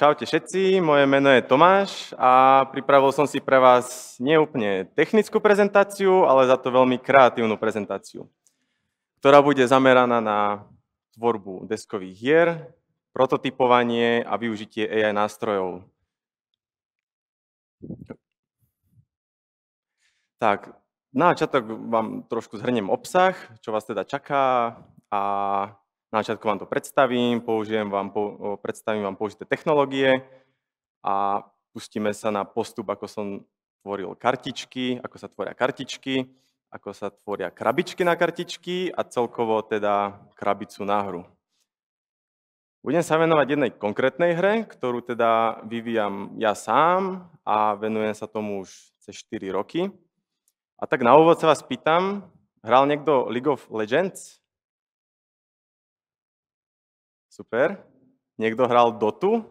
Čaute všetci, moje meno je Tomáš a pripravil som si pre vás neúplne technickú prezentáciu, ale za to veľmi kreatívnu prezentáciu, ktorá bude zameraná na tvorbu deskových hier, prototypovanie a využitie AI nástrojov. Tak, na začiatok vám trošku zhrnem obsah, čo vás teda čaká a na začiatku vám to predstavím, použijem vám, predstavím vám použité technológie a pustíme sa na postup, ako som tvoril kartičky, ako sa tvoria kartičky, ako sa tvoria krabičky na kartičky a celkovo teda krabicu na hru. Budem sa venovať jednej konkrétnej hre, ktorú teda vyvíjam ja sám a venujem sa tomu už cez 4 roky. A tak na úvod sa vás pýtam, hral niekto League of Legends? Super. Niekto hral Dotu?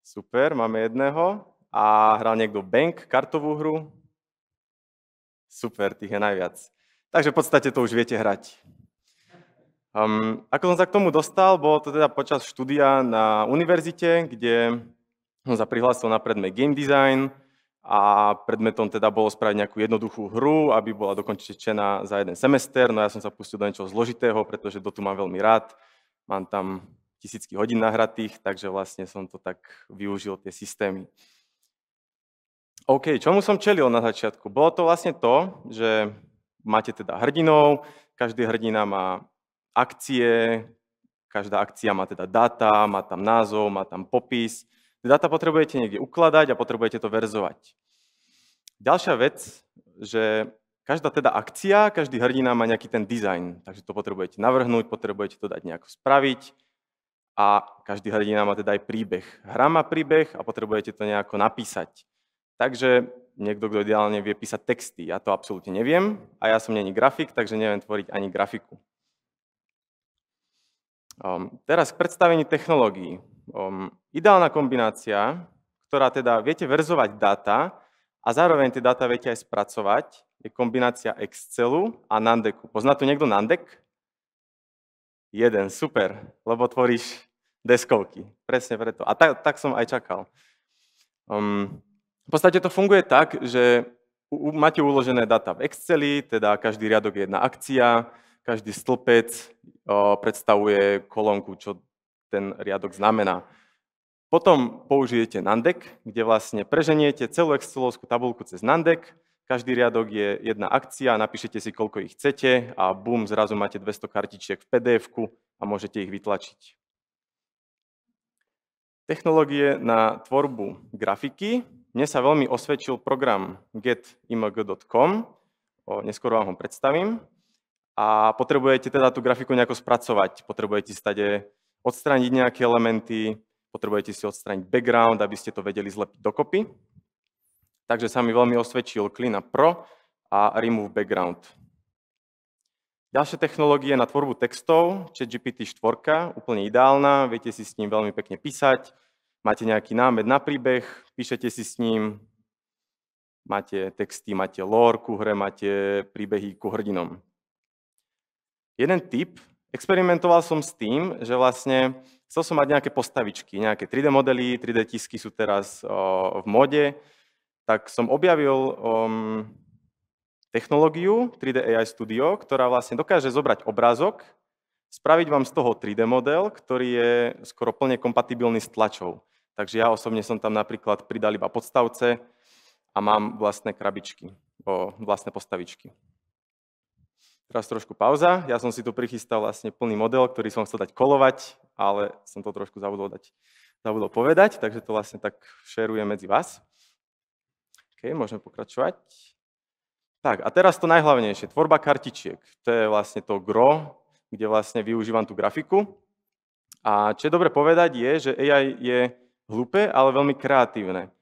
Super, máme jedného. A hral niekto Bank, kartovú hru? Super, tých je najviac. Takže v podstate to už viete hrať. Um, ako som sa k tomu dostal, bolo to teda počas štúdia na univerzite, kde som sa prihlásil na predmet game design a predmetom teda bolo spraviť nejakú jednoduchú hru, aby bola dokončená za jeden semester, no ja som sa pustil do niečoho zložitého, pretože do tu mám veľmi rád Mám tam tisícky hodín nahratých, takže vlastne som to tak využil, tie systémy. OK, čomu som čelil na začiatku? Bolo to vlastne to, že máte teda hrdinov, každý hrdina má akcie, každá akcia má teda data, má tam názov, má tam popis. Data potrebujete niekde ukladať a potrebujete to verzovať. Ďalšia vec, že Každá teda akcia, každý hrdina má nejaký ten design, takže to potrebujete navrhnúť, potrebujete to dať nejako spraviť a každý hrdina má teda aj príbeh. Hra má príbeh a potrebujete to nejako napísať. Takže niekto, kto ideálne vie písať texty, ja to absolútne neviem a ja som není grafik, takže neviem tvoriť ani grafiku. Um, teraz k predstavení technológií. Um, ideálna kombinácia, ktorá teda viete verzovať dáta, a zároveň tie dáta viete aj spracovať, je kombinácia Excelu a Nandeku. Pozná tu niekto Nandek? Jeden, super, lebo tvoríš deskovky. Presne preto. A tak, tak som aj čakal. Um, v podstate to funguje tak, že u, máte uložené data v Exceli, teda každý riadok je jedna akcia, každý stĺpec o, predstavuje kolónku, čo ten riadok znamená. Potom použijete Nandek, kde vlastne preženiete celú Excelovskú tabulku cez Nandek, každý riadok je jedna akcia, napíšete si, koľko ich chcete a bum, zrazu máte 200 kartičiek v pdf a môžete ich vytlačiť. Technológie na tvorbu grafiky. Mne sa veľmi osvedčil program getimg.com, neskôr vám ho predstavím. A potrebujete teda tú grafiku nejako spracovať, potrebujete stade odstrániť nejaké elementy, potrebujete si odstrániť background, aby ste to vedeli zlepiť dokopy. Takže sa mi veľmi osvedčil Klina Pro a Remove Background. Ďalšie technológie na tvorbu textov, ChatGPT 4, úplne ideálna, viete si s ním veľmi pekne písať, máte nejaký námed na príbeh, píšete si s ním, máte texty, máte lore ku hre, máte príbehy ku hrdinom. Jeden tip experimentoval som s tým, že vlastne chcel som mať nejaké postavičky, nejaké 3D modely, 3D tisky sú teraz v mode, tak som objavil technológiu 3D AI Studio, ktorá vlastne dokáže zobrať obrázok, spraviť vám z toho 3D model, ktorý je skoro plne kompatibilný s tlačou. Takže ja osobne som tam napríklad pridal iba podstavce a mám vlastné krabičky, vlastné postavičky. Teraz trošku pauza. Ja som si tu prichystal vlastne plný model, ktorý som chcel dať kolovať, ale som to trošku zabudol, dať, zabudol povedať, takže to vlastne tak šerujem medzi vás. OK, môžeme pokračovať. Tak, a teraz to najhlavnejšie, tvorba kartičiek. To je vlastne to gro, kde vlastne využívam tú grafiku. A čo je dobre povedať je, že AI je hlúpe, ale veľmi kreatívne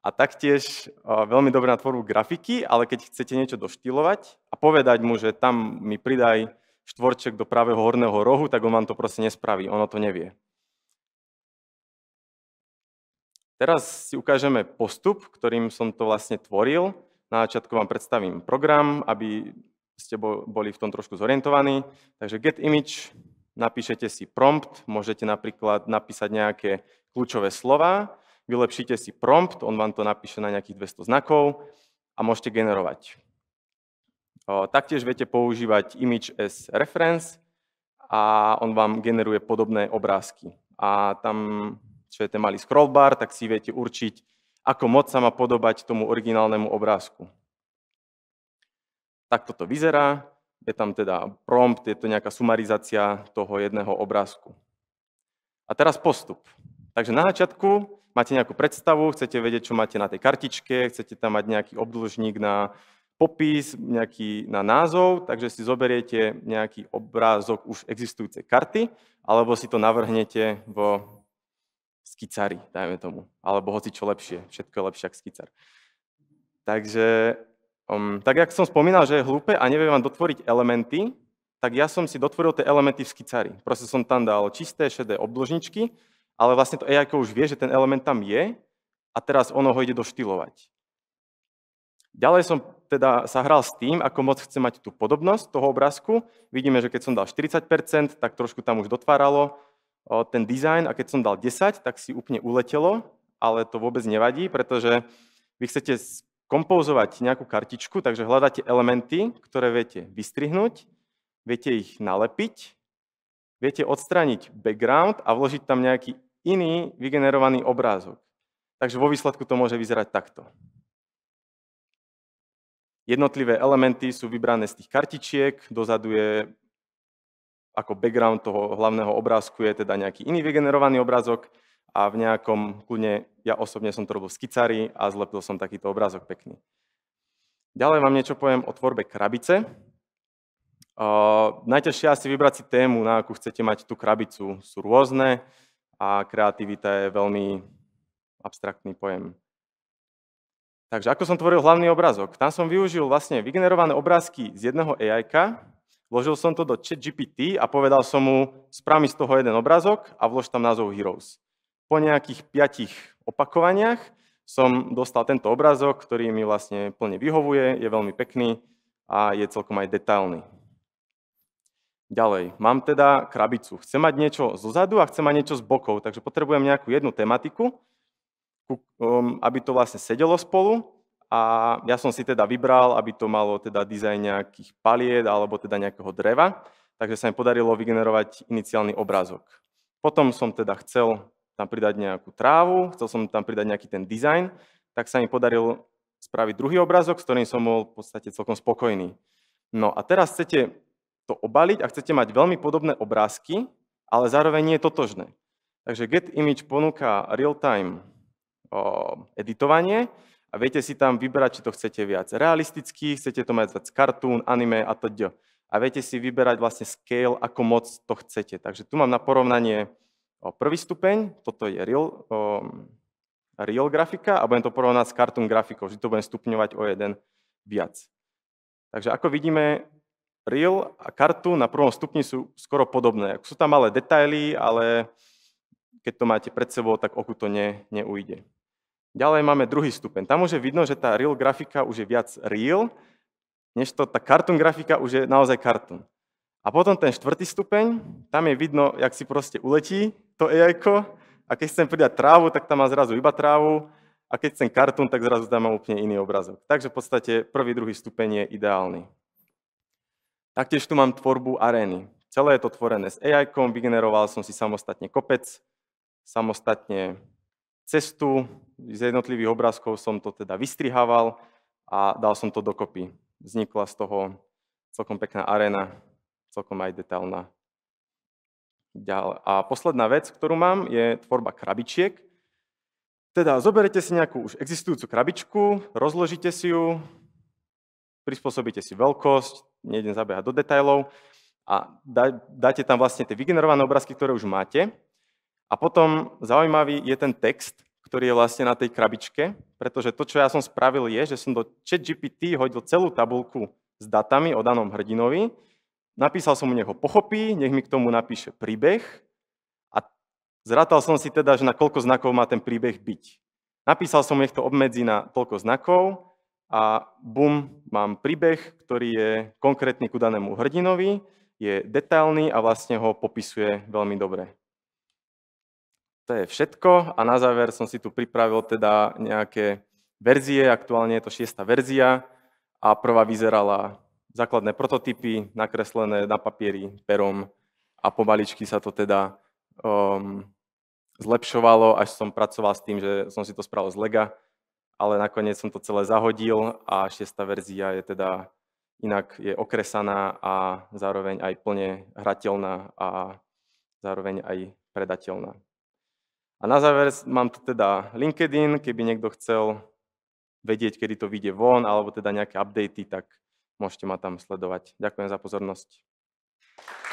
a taktiež veľmi dobré na tvorbu grafiky, ale keď chcete niečo doštilovať a povedať mu, že tam mi pridaj štvorček do pravého horného rohu, tak on vám to proste nespraví, ono to nevie. Teraz si ukážeme postup, ktorým som to vlastne tvoril. Na začiatku vám predstavím program, aby ste boli v tom trošku zorientovaní. Takže get image, napíšete si prompt, môžete napríklad napísať nejaké kľúčové slova, vylepšíte si prompt, on vám to napíše na nejakých 200 znakov a môžete generovať. Taktiež viete používať image as reference a on vám generuje podobné obrázky. A tam, čo je ten malý scrollbar, tak si viete určiť, ako moc sa má podobať tomu originálnemu obrázku. Takto toto vyzerá. Je tam teda prompt, je to nejaká sumarizácia toho jedného obrázku. A teraz postup. Takže na začiatku máte nejakú predstavu, chcete vedieť, čo máte na tej kartičke, chcete tam mať nejaký obdĺžnik na popis, nejaký na názov, takže si zoberiete nejaký obrázok už existujúcej karty, alebo si to navrhnete v skicari, dajme tomu. Alebo hoci čo lepšie, všetko je lepšie ako skicar. Takže, um, tak jak som spomínal, že je hlúpe a nevie vám dotvoriť elementy, tak ja som si dotvoril tie elementy v skicari. Proste som tam dal čisté, šedé obdĺžničky, ale vlastne to AI už vie, že ten element tam je a teraz ono ho ide doštilovať. Ďalej som teda sa hral s tým, ako moc chce mať tú podobnosť toho obrázku. Vidíme, že keď som dal 40%, tak trošku tam už dotváralo ten design a keď som dal 10, tak si úplne uletelo, ale to vôbec nevadí, pretože vy chcete kompozovať nejakú kartičku, takže hľadáte elementy, ktoré viete vystrihnúť, viete ich nalepiť, viete odstrániť background a vložiť tam nejaký iný vygenerovaný obrázok. Takže vo výsledku to môže vyzerať takto. Jednotlivé elementy sú vybrané z tých kartičiek, dozadu je ako background toho hlavného obrázku je teda nejaký iný vygenerovaný obrázok a v nejakom kľudne, ja osobne som to robil v skicári a zlepil som takýto obrázok pekný. Ďalej vám niečo poviem o tvorbe krabice. Uh, najťažšie asi vybrať si tému, na akú chcete mať tú krabicu. Sú rôzne, a kreativita je veľmi abstraktný pojem. Takže ako som tvoril hlavný obrázok? Tam som využil vlastne vygenerované obrázky z jedného ai vložil som to do ChatGPT a povedal som mu, správ z toho jeden obrázok a vlož tam názov Heroes. Po nejakých piatich opakovaniach som dostal tento obrázok, ktorý mi vlastne plne vyhovuje, je veľmi pekný a je celkom aj detailný. Ďalej, mám teda krabicu. Chcem mať niečo zo zadu a chcem mať niečo z bokov, takže potrebujem nejakú jednu tematiku, um, aby to vlastne sedelo spolu. A ja som si teda vybral, aby to malo teda dizajn nejakých paliet alebo teda nejakého dreva, takže sa mi podarilo vygenerovať iniciálny obrázok. Potom som teda chcel tam pridať nejakú trávu, chcel som tam pridať nejaký ten dizajn, tak sa mi podaril spraviť druhý obrázok, s ktorým som bol v podstate celkom spokojný. No a teraz chcete to obaliť a chcete mať veľmi podobné obrázky, ale zároveň nie je totožné. Takže Get Image ponúka real-time editovanie a viete si tam vybrať, či to chcete viac realisticky, chcete to mať viac cartoon, anime a td. A viete si vyberať vlastne scale, ako moc to chcete. Takže tu mám na porovnanie prvý stupeň, toto je real, real grafika a budem to porovnať s cartoon grafikou, vždy to budem stupňovať o jeden viac. Takže ako vidíme, Real a kartu na prvom stupni sú skoro podobné. Sú tam malé detaily, ale keď to máte pred sebou, tak oku to ne, neujde. Ďalej máme druhý stupeň. Tam už je vidno, že tá real grafika už je viac real, než to, tá cartoon grafika už je naozaj cartoon. A potom ten štvrtý stupeň, tam je vidno, jak si proste uletí to ai a keď chcem pridať trávu, tak tam má zrazu iba trávu a keď chcem cartoon, tak zrazu tam má úplne iný obrazok. Takže v podstate prvý, druhý stupeň je ideálny. Taktiež tu mám tvorbu arény. Celé je to tvorené s ai vygeneroval som si samostatne kopec, samostatne cestu, z jednotlivých obrázkov som to teda vystrihával a dal som to dokopy. Vznikla z toho celkom pekná arena, celkom aj detailná. Ďalej. A posledná vec, ktorú mám, je tvorba krabičiek. Teda zoberete si nejakú už existujúcu krabičku, rozložíte si ju, prispôsobíte si veľkosť, nejdem zabehať do detajlov, a dáte tam vlastne tie vygenerované obrázky, ktoré už máte. A potom zaujímavý je ten text, ktorý je vlastne na tej krabičke, pretože to, čo ja som spravil, je, že som do ChatGPT hodil celú tabulku s datami o danom hrdinovi, napísal som mu, nech ho pochopí, nech mi k tomu napíše príbeh a zrátal som si teda, že na koľko znakov má ten príbeh byť. Napísal som, nech to obmedzi na toľko znakov a bum, mám príbeh, ktorý je konkrétny ku danému hrdinovi, je detailný a vlastne ho popisuje veľmi dobre. To je všetko a na záver som si tu pripravil teda nejaké verzie, aktuálne je to šiesta verzia a prvá vyzerala základné prototypy, nakreslené na papieri perom a pomaličky sa to teda um, zlepšovalo, až som pracoval s tým, že som si to spravil z lega ale nakoniec som to celé zahodil a šiesta verzia je teda inak je okresaná a zároveň aj plne hrateľná a zároveň aj predateľná. A na záver mám tu teda LinkedIn, keby niekto chcel vedieť, kedy to vyjde von, alebo teda nejaké updaty, tak môžete ma tam sledovať. Ďakujem za pozornosť.